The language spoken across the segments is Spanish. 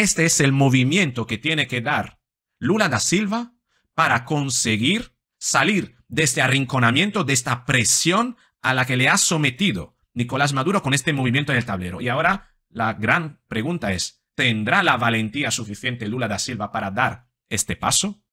Este es el movimiento que tiene que dar Lula da Silva para conseguir salir de este arrinconamiento, de esta presión a la que le ha sometido Nicolás Maduro con este movimiento en el tablero. Y ahora la gran pregunta es, ¿tendrá la valentía suficiente Lula da Silva para dar este paso?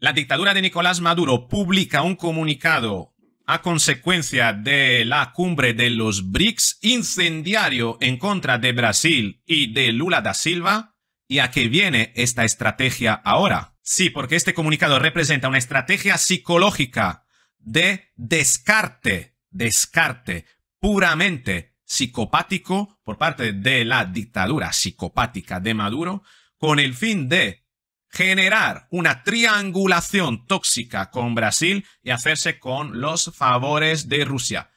La dictadura de Nicolás Maduro publica un comunicado a consecuencia de la cumbre de los BRICS incendiario en contra de Brasil y de Lula da Silva? ¿Y a qué viene esta estrategia ahora? Sí, porque este comunicado representa una estrategia psicológica de descarte, descarte puramente psicopático por parte de la dictadura psicopática de Maduro con el fin de generar una triangulación tóxica con Brasil y hacerse con los favores de Rusia.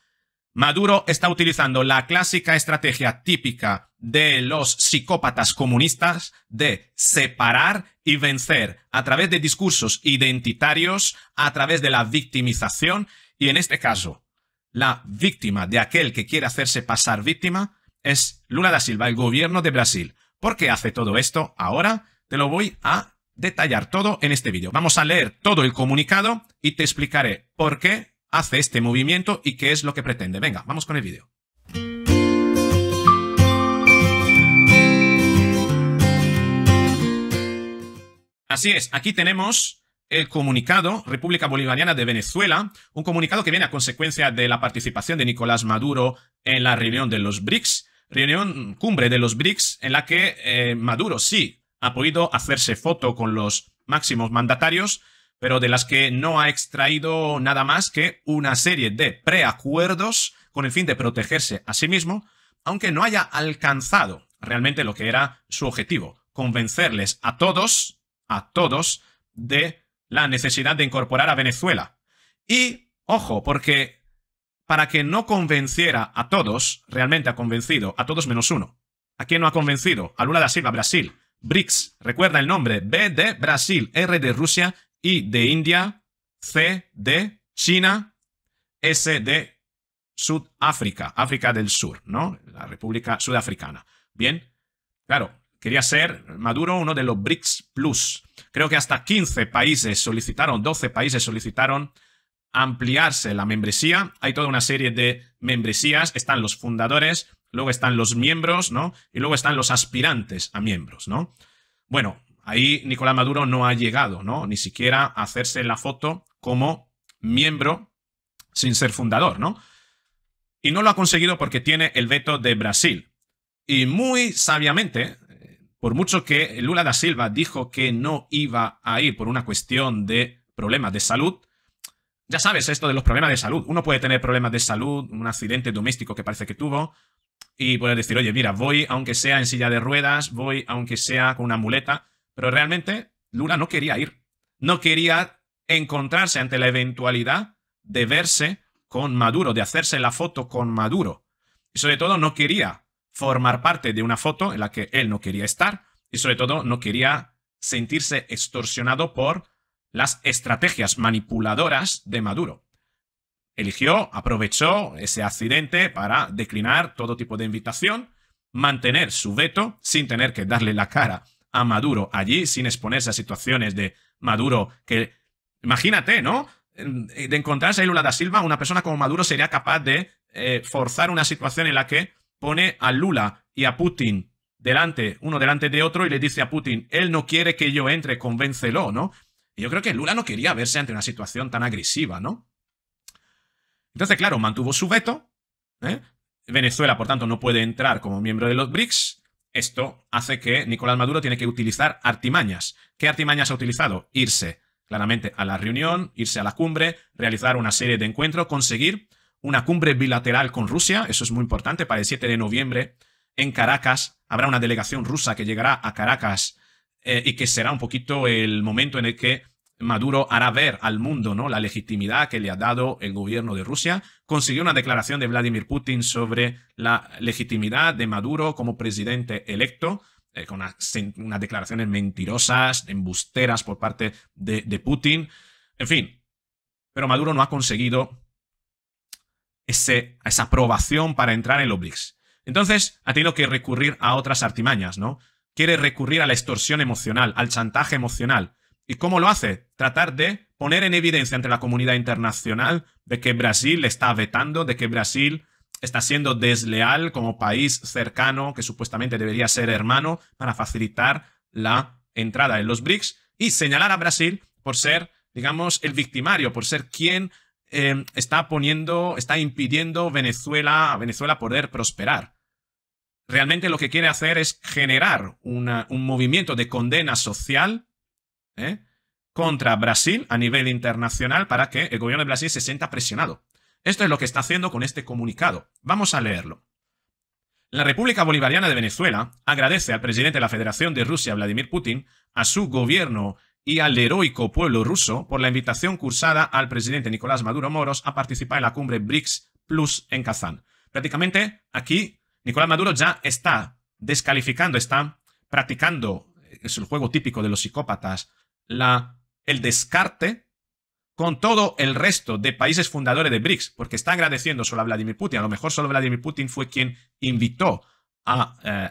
Maduro está utilizando la clásica estrategia típica de los psicópatas comunistas de separar y vencer a través de discursos identitarios, a través de la victimización y en este caso, la víctima de aquel que quiere hacerse pasar víctima es Lula da Silva, el gobierno de Brasil. ¿Por qué hace todo esto ahora? Te lo voy a detallar todo en este vídeo. Vamos a leer todo el comunicado y te explicaré por qué hace este movimiento y qué es lo que pretende. Venga, vamos con el vídeo. Así es, aquí tenemos el comunicado República Bolivariana de Venezuela, un comunicado que viene a consecuencia de la participación de Nicolás Maduro en la reunión de los BRICS, reunión cumbre de los BRICS, en la que eh, Maduro sí ha podido hacerse foto con los máximos mandatarios, pero de las que no ha extraído nada más que una serie de preacuerdos con el fin de protegerse a sí mismo, aunque no haya alcanzado realmente lo que era su objetivo, convencerles a todos, a todos, de la necesidad de incorporar a Venezuela. Y, ojo, porque para que no convenciera a todos, realmente ha convencido a todos menos uno. ¿A quién no ha convencido? A Lula da Silva, Brasil. BRICS. Recuerda el nombre, B de Brasil, R de Rusia, I de India, C de China, S de Sudáfrica, África del Sur, ¿no? La República Sudafricana. Bien, claro, quería ser Maduro uno de los BRICS Plus. Creo que hasta 15 países solicitaron, 12 países solicitaron ampliarse la membresía. Hay toda una serie de membresías, están los fundadores, luego están los miembros, ¿no? Y luego están los aspirantes a miembros, ¿no? Bueno, ahí Nicolás Maduro no ha llegado, ¿no? Ni siquiera a hacerse la foto como miembro sin ser fundador, ¿no? Y no lo ha conseguido porque tiene el veto de Brasil. Y muy sabiamente, por mucho que Lula da Silva dijo que no iba a ir por una cuestión de problemas de salud, ya sabes esto de los problemas de salud. Uno puede tener problemas de salud, un accidente doméstico que parece que tuvo, y poder decir, oye, mira, voy aunque sea en silla de ruedas, voy aunque sea con una muleta, pero realmente Lula no quería ir, no quería encontrarse ante la eventualidad de verse con Maduro, de hacerse la foto con Maduro. Y sobre todo no quería formar parte de una foto en la que él no quería estar y sobre todo no quería sentirse extorsionado por las estrategias manipuladoras de Maduro eligió, aprovechó ese accidente para declinar todo tipo de invitación, mantener su veto sin tener que darle la cara a Maduro allí, sin exponerse a situaciones de Maduro que, imagínate, ¿no? Eh, de encontrarse a Lula da Silva, una persona como Maduro sería capaz de eh, forzar una situación en la que pone a Lula y a Putin delante, uno delante de otro, y le dice a Putin, él no quiere que yo entre, convéncelo, ¿no? Y yo creo que Lula no quería verse ante una situación tan agresiva, ¿no? Entonces, claro, mantuvo su veto. ¿eh? Venezuela, por tanto, no puede entrar como miembro de los BRICS. Esto hace que Nicolás Maduro tiene que utilizar artimañas. ¿Qué artimañas ha utilizado? Irse claramente a la reunión, irse a la cumbre, realizar una serie de encuentros, conseguir una cumbre bilateral con Rusia, eso es muy importante, para el 7 de noviembre en Caracas habrá una delegación rusa que llegará a Caracas eh, y que será un poquito el momento en el que Maduro hará ver al mundo ¿no? la legitimidad que le ha dado el gobierno de Rusia. Consiguió una declaración de Vladimir Putin sobre la legitimidad de Maduro como presidente electo, eh, con unas, declaraciones mentirosas, embusteras por parte de, Putin. En fin, pero Maduro no ha conseguido esa aprobación para entrar en el Oblix. Entonces ha tenido que recurrir a otras artimañas, ¿no? Quiere recurrir a la extorsión emocional, al chantaje emocional. ¿Y cómo lo hace? Tratar de poner en evidencia ante la comunidad internacional de que Brasil está vetando, de que Brasil está siendo desleal como país cercano que supuestamente debería ser hermano para facilitar la entrada en los BRICS y señalar a Brasil por ser, digamos, el victimario, por ser quien eh, está poniendo, está impidiendo Venezuela, a Venezuela poder prosperar. Realmente lo que quiere hacer es generar un movimiento de condena social ¿eh? contra Brasil a nivel internacional para que el gobierno de Brasil se sienta presionado. Esto es lo que está haciendo con este comunicado. Vamos a leerlo. La República Bolivariana de Venezuela agradece al presidente de la Federación de Rusia, Vladimir Putin, a su gobierno y al heroico pueblo ruso por la invitación cursada al presidente Nicolás Maduro Moros a participar en la cumbre BRICS Plus en Kazán. Prácticamente aquí Nicolás Maduro ya está descalificando, está practicando, es el juego típico de los psicópatas, la, el descarte con todo el resto de países fundadores de BRICS, porque está agradeciendo solo a Vladimir Putin. A lo mejor solo Vladimir Putin fue quien invitó eh,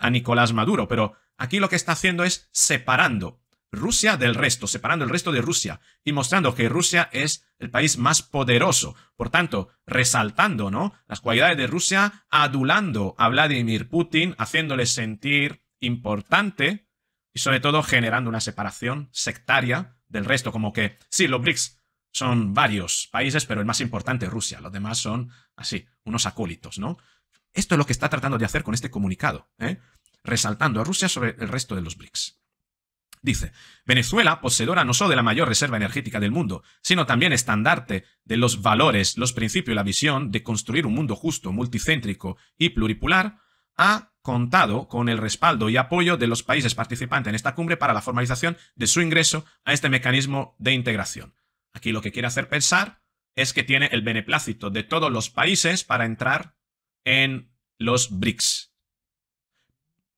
a, Nicolás Maduro, pero aquí lo que está haciendo es separando Rusia del resto, separando el resto de Rusia y mostrando que Rusia es el país más poderoso. Por tanto, resaltando ¿no? las cualidades de Rusia, adulando a Vladimir Putin, haciéndole sentir importante y sobre todo generando una separación sectaria del resto, como que sí, los BRICS son varios países, pero el más importante es Rusia, los demás son así, unos acólitos, ¿no? Esto es lo que está tratando de hacer con este comunicado, ¿eh? resaltando a Rusia sobre el resto de los BRICS. Dice, Venezuela, poseedora no solo de la mayor reserva energética del mundo, sino también estandarte de los valores, los principios y la visión de construir un mundo justo, multicéntrico y pluripolar, ha contado con el respaldo y apoyo de los países participantes en esta cumbre para la formalización de su ingreso a este mecanismo de integración. Aquí lo que quiere hacer pensar es que tiene el beneplácito de todos los países para entrar en los BRICS.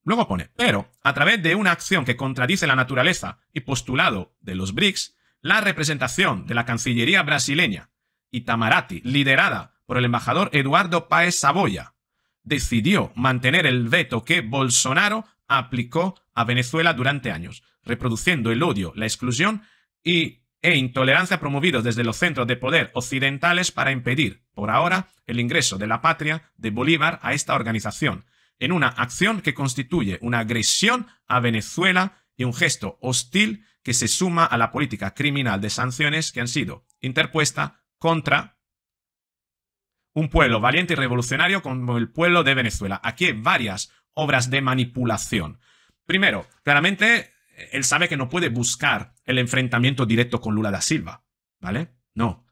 Luego pone, pero a través de una acción que contradice la naturaleza y postulado de los BRICS, la representación de la Cancillería brasileña, itamarati liderada por el embajador Eduardo Paez Saboya, decidió mantener el veto que Bolsonaro aplicó a Venezuela durante años, reproduciendo el odio, la exclusión y, e intolerancia promovidos desde los centros de poder occidentales para impedir, por ahora, el ingreso de la patria de Bolívar a esta organización, en una acción que constituye una agresión a Venezuela y un gesto hostil que se suma a la política criminal de sanciones que han sido interpuesta contra un pueblo valiente y revolucionario como el pueblo de Venezuela. Aquí hay varias obras de manipulación. Primero, claramente él sabe que no puede buscar el enfrentamiento directo con Lula da Silva, ¿vale? No.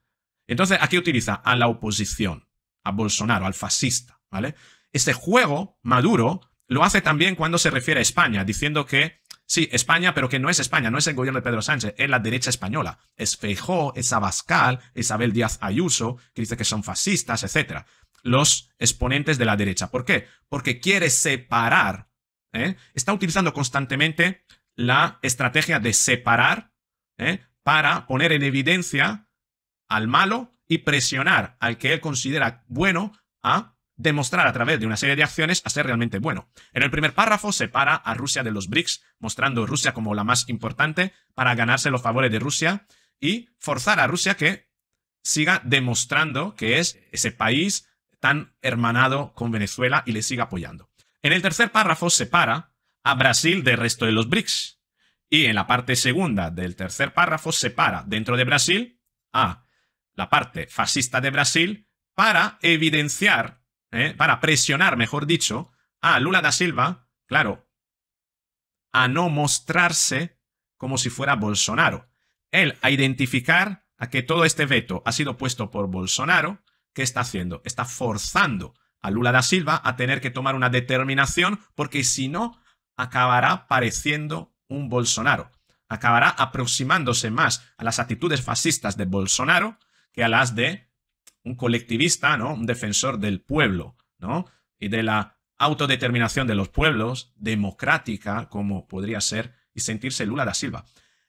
Entonces aquí utiliza a la oposición, a Bolsonaro, al fascista, ¿vale? Este juego, Maduro, lo hace también cuando se refiere a España, diciendo que Sí, España, pero que no es España, no es el gobierno de Pedro Sánchez, es la derecha española. Es Feijó, es Abascal, Isabel Díaz Ayuso, que dice que son fascistas, etc. Los exponentes de la derecha. ¿Por qué? Porque quiere separar. ¿eh? Está utilizando constantemente la estrategia de separar ¿eh? para poner en evidencia al malo y presionar al que él considera bueno a demostrar a través de una serie de acciones a ser realmente bueno. En el primer párrafo separa a Rusia de los BRICS, mostrando Rusia como la más importante para ganarse los favores de Rusia y forzar a Rusia que siga demostrando que es ese país tan hermanado con Venezuela y le siga apoyando. En el tercer párrafo separa a Brasil del resto de los BRICS. Y en la parte segunda del tercer párrafo separa dentro de Brasil a la parte fascista de Brasil para evidenciar ¿eh? para presionar, mejor dicho, a Lula da Silva, claro, a no mostrarse como si fuera Bolsonaro. Él a identificar a que todo este veto ha sido puesto por Bolsonaro, ¿qué está haciendo? Está forzando a Lula da Silva a tener que tomar una determinación porque si no, acabará pareciendo un Bolsonaro. Acabará aproximándose más a las actitudes fascistas de Bolsonaro que a las de un colectivista, ¿no? Un defensor del pueblo, ¿no? Y de la autodeterminación de los pueblos, democrática, como podría ser, y sentirse Lula da Silva.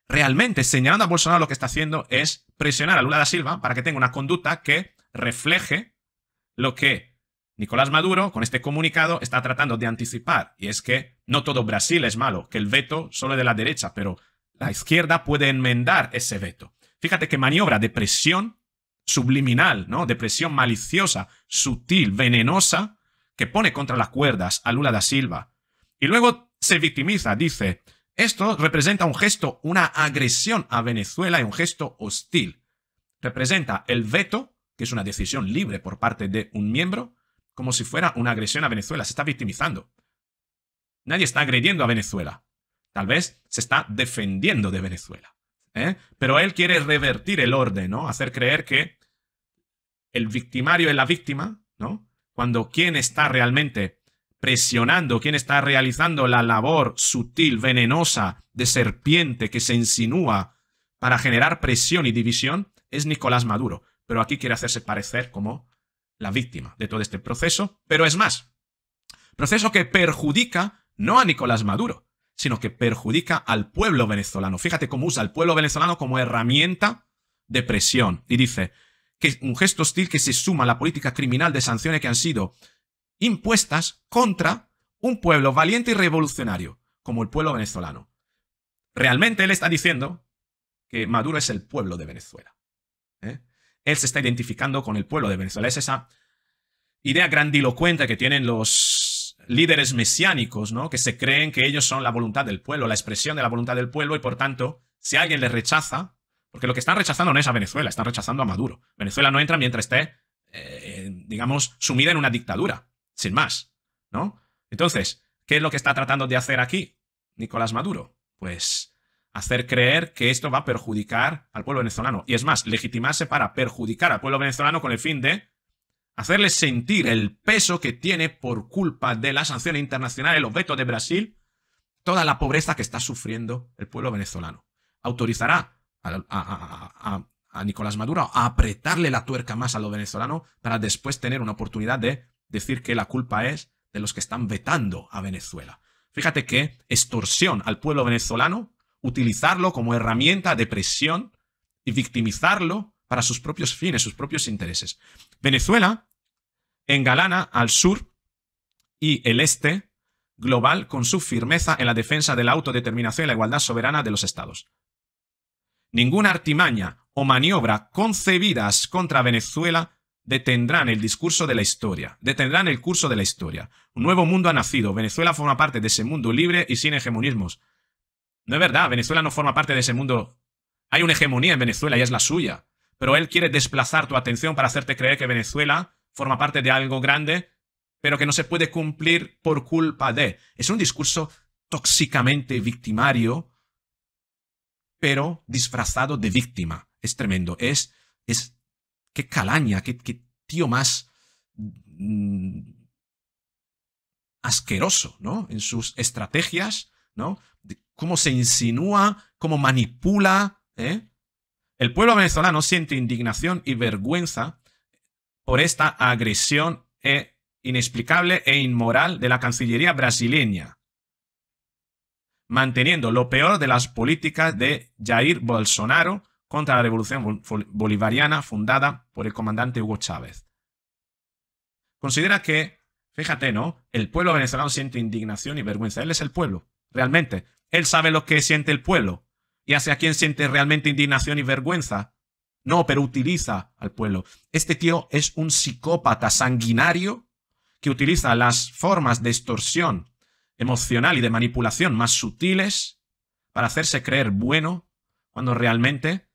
Realmente, señalando a Bolsonaro lo que está haciendo es presionar a Lula da Silva para que tenga una conducta que refleje lo que Nicolás Maduro, con este comunicado, está tratando de anticipar. Y es que no todo Brasil es malo, que el veto solo es de la derecha, pero la izquierda puede enmendar ese veto. Fíjate qué maniobra de presión subliminal, ¿no? depresión maliciosa, sutil, venenosa, que pone contra las cuerdas a Lula da Silva. Y luego se victimiza, dice, esto representa un gesto, una agresión a Venezuela y un gesto hostil. Representa el veto, que es una decisión libre por parte de un miembro, como si fuera una agresión a Venezuela, se está victimizando. Nadie está agrediendo a Venezuela. Tal vez se está defendiendo de Venezuela. ¿eh? Pero él quiere revertir el orden, ¿no? Hacer creer que el victimario es la víctima, ¿no? Cuando quien está realmente presionando, quien está realizando la labor sutil, venenosa, de serpiente que se insinúa para generar presión y división, es Nicolás Maduro. Pero aquí quiere hacerse parecer como la víctima de todo este proceso, pero es más, proceso que perjudica no a Nicolás Maduro, sino que perjudica al pueblo venezolano. Fíjate cómo usa al pueblo venezolano como herramienta de presión. Y dice que es un gesto hostil que se suma a la política criminal de sanciones que han sido impuestas contra un pueblo valiente y revolucionario, como el pueblo venezolano. Realmente él está diciendo que Maduro es el pueblo de Venezuela. ¿eh? Él se está identificando con el pueblo de Venezuela. Es esa idea grandilocuente que tienen los líderes mesiánicos, ¿no? Que se creen que ellos son la voluntad del pueblo, la expresión de la voluntad del pueblo, y por tanto, si alguien les rechaza, porque lo que están rechazando no es a Venezuela, están rechazando a Maduro. Venezuela no entra mientras esté, eh, digamos, sumida en una dictadura, sin más, ¿no? Entonces, ¿qué es lo que está tratando de hacer aquí Nicolás Maduro? Pues hacer creer que esto va a perjudicar al pueblo venezolano. Y es más, legitimarse para perjudicar al pueblo venezolano con el fin de hacerle sentir el peso que tiene por culpa de las sanciones internacionales, los vetos de Brasil, toda la pobreza que está sufriendo el pueblo venezolano. Autorizará a, a Nicolás Maduro a apretarle la tuerca más a lo venezolano para después tener una oportunidad de decir que la culpa es de los que están vetando a Venezuela. Fíjate que extorsión al pueblo venezolano, utilizarlo como herramienta de presión y victimizarlo para sus propios fines, sus propios intereses. Venezuela engalana al sur y el este global con su firmeza en la defensa de la autodeterminación y la igualdad soberana de los estados. Ninguna artimaña o maniobra concebidas contra Venezuela detendrán el discurso de la historia, detendrán el curso de la historia. Un nuevo mundo ha nacido, Venezuela forma parte de ese mundo libre y sin hegemonismos. No es verdad, Venezuela no forma parte de ese mundo. Hay una hegemonía en Venezuela y es la suya pero él quiere desplazar tu atención para hacerte creer que Venezuela forma parte de algo grande, pero que no se puede cumplir por culpa de. Es un discurso tóxicamente victimario, pero disfrazado de víctima. Es tremendo. Es, es, qué calaña, qué, qué tío más mm, asqueroso, ¿no? En sus estrategias, ¿no? cómo se insinúa, cómo manipula, ¿eh? El pueblo venezolano siente indignación y vergüenza por esta agresión e inexplicable e inmoral de la Cancillería brasileña, manteniendo lo peor de las políticas de Jair Bolsonaro contra la revolución bolivariana fundada por el comandante Hugo Chávez. Considera que, fíjate, ¿no? El pueblo venezolano siente indignación y vergüenza. Él es el pueblo, realmente. Él sabe lo que siente el pueblo y hacia quien siente realmente indignación y vergüenza. No, pero utiliza al pueblo. Este tío es un psicópata sanguinario que utiliza las formas de extorsión emocional y de manipulación más sutiles para hacerse creer bueno cuando realmente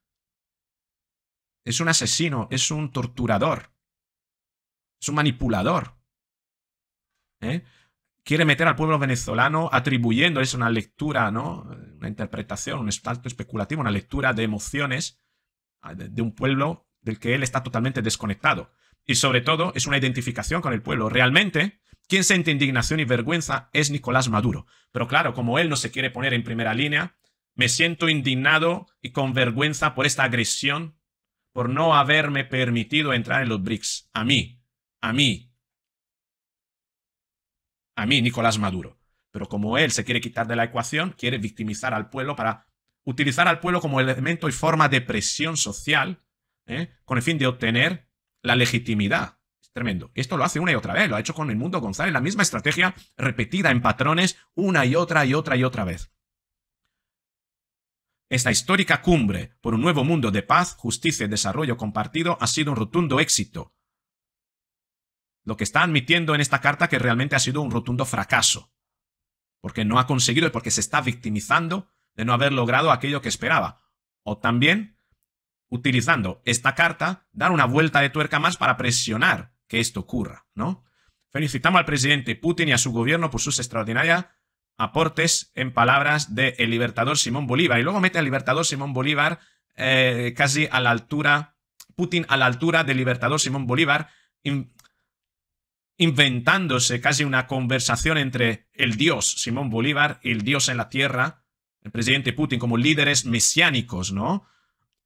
es un asesino, es un torturador, es un manipulador. ¿Eh? quiere meter al pueblo venezolano atribuyendo es una lectura, ¿no? Una interpretación, un salto especulativo, una lectura de emociones ah, de un pueblo del que él está totalmente desconectado. Y sobre todo, es una identificación con el pueblo. Realmente, quien siente indignación y vergüenza es Nicolás Maduro. Pero claro, como él no se quiere poner en primera línea, me siento indignado y con vergüenza por esta agresión, por no haberme permitido entrar en los BRICS. A mí, a mí, a mí, Nicolás Maduro. Pero como él se quiere quitar de la ecuación, quiere victimizar al pueblo para utilizar al pueblo como elemento y forma de presión social ¿eh? con el fin de obtener la legitimidad. Es tremendo. Esto lo hace una y otra vez, lo ha hecho con el mundo González, la misma estrategia repetida en patrones una y otra y otra y otra vez. Esta histórica cumbre por un nuevo mundo de paz, justicia y desarrollo compartido ha sido un rotundo éxito lo que está admitiendo en esta carta que realmente ha sido un rotundo fracaso, porque no ha conseguido y porque se está victimizando de no haber logrado aquello que esperaba. O también, utilizando esta carta, dar una vuelta de tuerca más para presionar que esto ocurra, ¿no? Felicitamos al presidente Putin y a su gobierno por sus extraordinarias aportes en palabras del el libertador Simón Bolívar. Y luego mete al libertador Simón Bolívar eh, casi a la altura, Putin a la altura del libertador Simón Bolívar, inventándose casi una conversación entre el dios Simón Bolívar y el dios en la tierra, el presidente Putin como líderes mesiánicos, ¿no?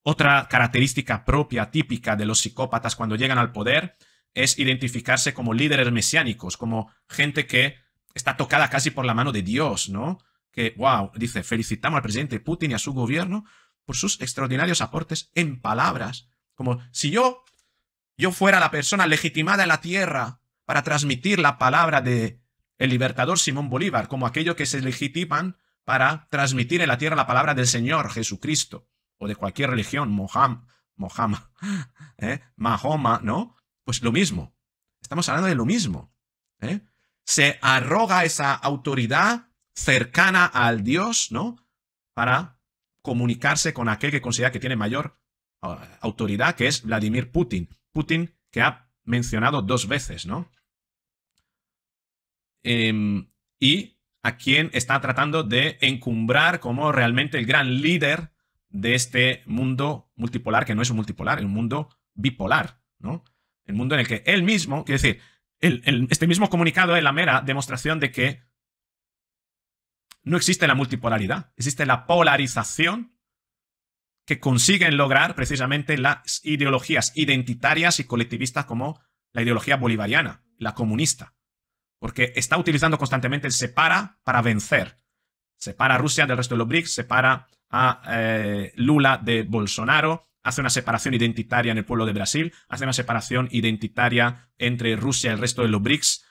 Otra característica propia, típica de los psicópatas cuando llegan al poder, es identificarse como líderes mesiánicos, como gente que está tocada casi por la mano de Dios, ¿no? Que, wow, dice, felicitamos al presidente Putin y a su gobierno por sus extraordinarios aportes en palabras. Como si yo, yo fuera la persona legitimada en la tierra para transmitir la palabra de el libertador Simón Bolívar, como aquello que se legitiman para transmitir en la tierra la palabra del Señor Jesucristo, o de cualquier religión, Moham, Mohama, ¿eh? Mahoma, ¿no? Pues lo mismo. Estamos hablando de lo mismo. ¿eh? Se arroga esa autoridad cercana al Dios, ¿no? Para comunicarse con aquel que considera que tiene mayor uh, autoridad, que es Vladimir Putin. Putin que ha mencionado dos veces, ¿no? Em, y a quien está tratando de encumbrar como realmente el gran líder de este mundo multipolar, que no es un multipolar, el mundo bipolar, ¿no? El mundo en el que él mismo, quiero decir, este mismo comunicado es la mera demostración de que no existe la multipolaridad, existe la polarización que consiguen lograr precisamente las ideologías identitarias y colectivistas como la ideología bolivariana, la comunista porque está utilizando constantemente el separa para vencer. Separa a Rusia del resto de los BRICS, separa a eh, Lula de Bolsonaro, hace una separación identitaria en el pueblo de Brasil, hace una separación identitaria entre Rusia y el resto de los BRICS.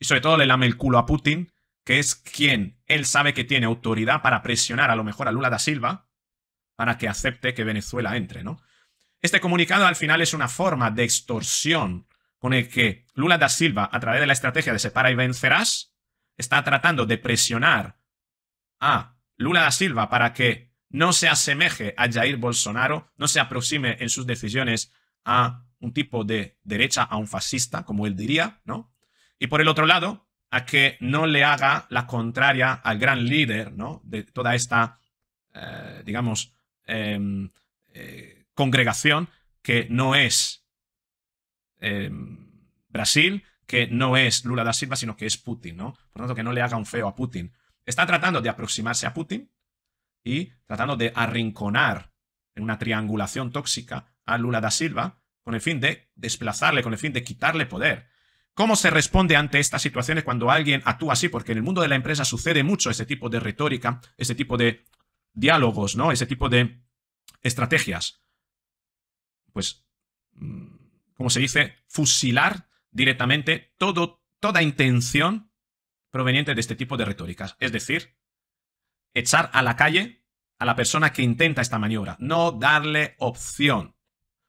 Y sobre todo le lame el culo a Putin, que es quien él sabe que tiene autoridad para presionar a lo mejor a Lula da Silva para que acepte que Venezuela entre, ¿no? Este comunicado al final es una forma de extorsión con que Lula da Silva, a través de la estrategia de separa y vencerás, está tratando de presionar a Lula da Silva para que no se asemeje a Jair Bolsonaro, no se aproxime en sus decisiones a un tipo de derecha, a un fascista, como él diría, ¿no? Y por el otro lado, a que no le haga la contraria al gran líder, ¿no? De toda esta, eh, digamos, em, eh, congregación que no es Em, Brasil, que no es Lula da Silva, sino que es Putin, ¿no? Por lo tanto, que no le haga un feo a Putin. Está tratando de aproximarse a Putin y tratando de arrinconar en una triangulación tóxica a Lula da Silva con el fin de desplazarle, con el fin de quitarle poder. ¿Cómo se responde ante estas situaciones cuando alguien actúa así? Porque en el mundo de la empresa sucede mucho ese tipo de retórica, ese tipo de diálogos, ¿no? Ese tipo de estrategias. Pues mm, como se dice, fusilar directamente toda intención proveniente de este tipo de retóricas. Es decir, echar a la calle a la persona que intenta esta maniobra, no darle opción.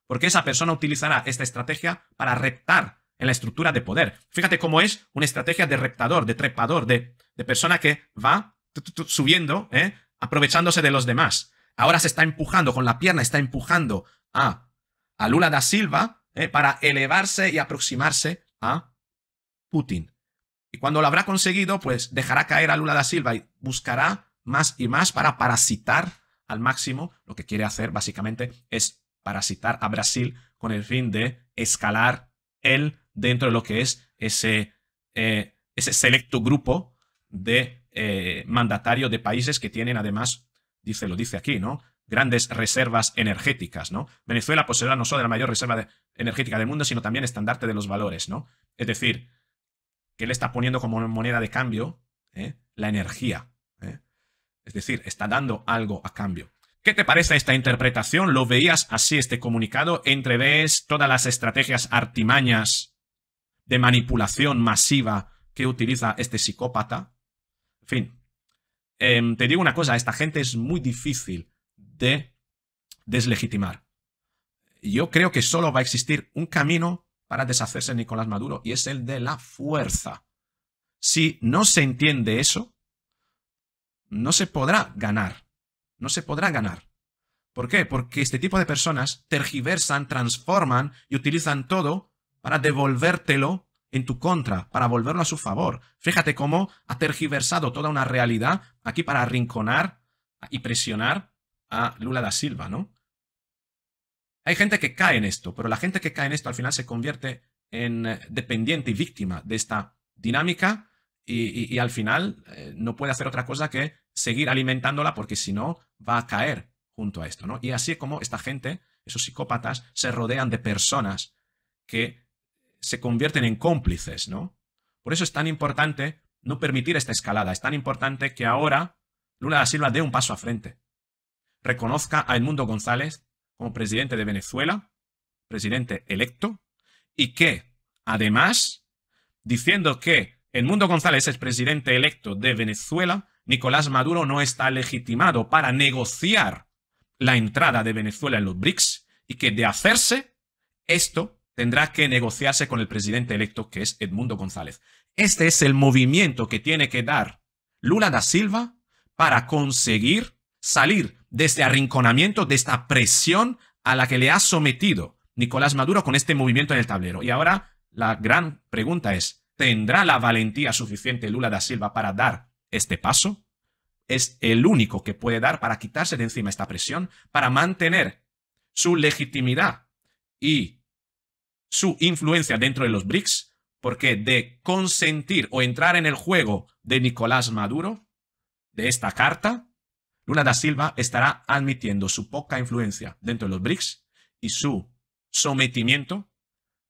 Porque esa persona utilizará esta estrategia para reptar en la estructura de poder. Fíjate cómo es una estrategia de reptador, de trepador, de, de persona que va subiendo, ¿eh? aprovechándose de los demás. Ahora se está empujando, con la pierna está empujando a, a Lula da Silva ¿eh? para elevarse y aproximarse a Putin. Y cuando lo habrá conseguido, pues dejará caer a Lula da Silva y buscará más y más para parasitar al máximo. Lo que quiere hacer básicamente es parasitar a Brasil con el fin de escalar él dentro de lo que es ese, eh, ese selecto grupo de eh, mandatarios de países que tienen además, dice, lo dice aquí, ¿no? grandes reservas energéticas, ¿no? Venezuela poseerá pues, no solo la mayor reserva energética del mundo, sino también estandarte de los valores, ¿no? Es decir, que le está poniendo como moneda de cambio ¿eh? la energía. ¿eh? Es decir, está dando algo a cambio. ¿Qué te parece esta interpretación? ¿Lo veías así este comunicado? ¿Entreves todas las estrategias artimañas de manipulación masiva que utiliza este psicópata? En fin, em, te digo una cosa, esta gente es muy difícil de deslegitimar. Yo creo que solo va a existir un camino para deshacerse de Nicolás Maduro y es el de la fuerza. Si no se entiende eso, no se podrá ganar. No se podrá ganar. ¿Por qué? Porque este tipo de personas tergiversan, transforman y utilizan todo para devolvértelo en tu contra, para volverlo a su favor. Fíjate cómo ha tergiversado toda una realidad aquí para arrinconar y presionar Lula da Silva, ¿no? Hay gente que cae en esto, pero la gente que cae en esto al final se convierte en eh, dependiente y víctima de esta dinámica y, al final eh, no puede hacer otra cosa que seguir alimentándola porque si no va a caer junto a esto, ¿no? Y así es como esta gente, esos psicópatas, se rodean de personas que se convierten en cómplices, ¿no? Por eso es tan importante no permitir esta escalada, es tan importante que ahora Lula da Silva dé un paso a frente reconozca a Edmundo González como presidente de Venezuela, presidente electo, y que, además, diciendo que Edmundo González es presidente electo de Venezuela, Nicolás Maduro no está legitimado para negociar la entrada de Venezuela en los BRICS y que de hacerse, esto tendrá que negociarse con el presidente electo que es Edmundo González. Este es el movimiento que tiene que dar Lula da Silva para conseguir salir de este arrinconamiento, de esta presión a la que le ha sometido Nicolás Maduro con este movimiento en el tablero. Y ahora la gran pregunta es, ¿tendrá la valentía suficiente Lula da Silva para dar este paso? Es el único que puede dar para quitarse de encima esta presión, para mantener su legitimidad y su influencia dentro de los BRICS, porque de consentir o entrar en el juego de Nicolás Maduro, de esta carta, Lula da Silva estará admitiendo su poca influencia dentro de los BRICS y su sometimiento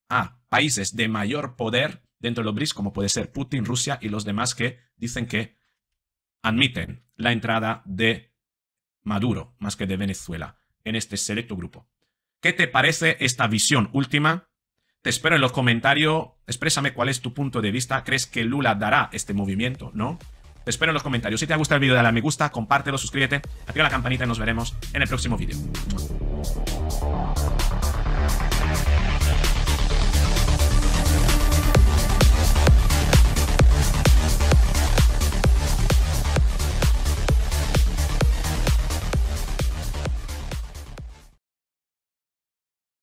a países de mayor poder dentro de los BRICS, como puede ser Putin, Rusia y los demás que dicen que admiten la entrada de Maduro, más que de Venezuela, en este selecto grupo. ¿Qué te parece esta visión última? Te espero en los comentarios. Exprésame cuál es tu punto de vista. ¿Crees que Lula dará este movimiento? ¿No? Te espero en los comentarios. Si te ha gustado el vídeo, dale a me gusta, compártelo, suscríbete, activa la campanita y nos veremos en el próximo vídeo.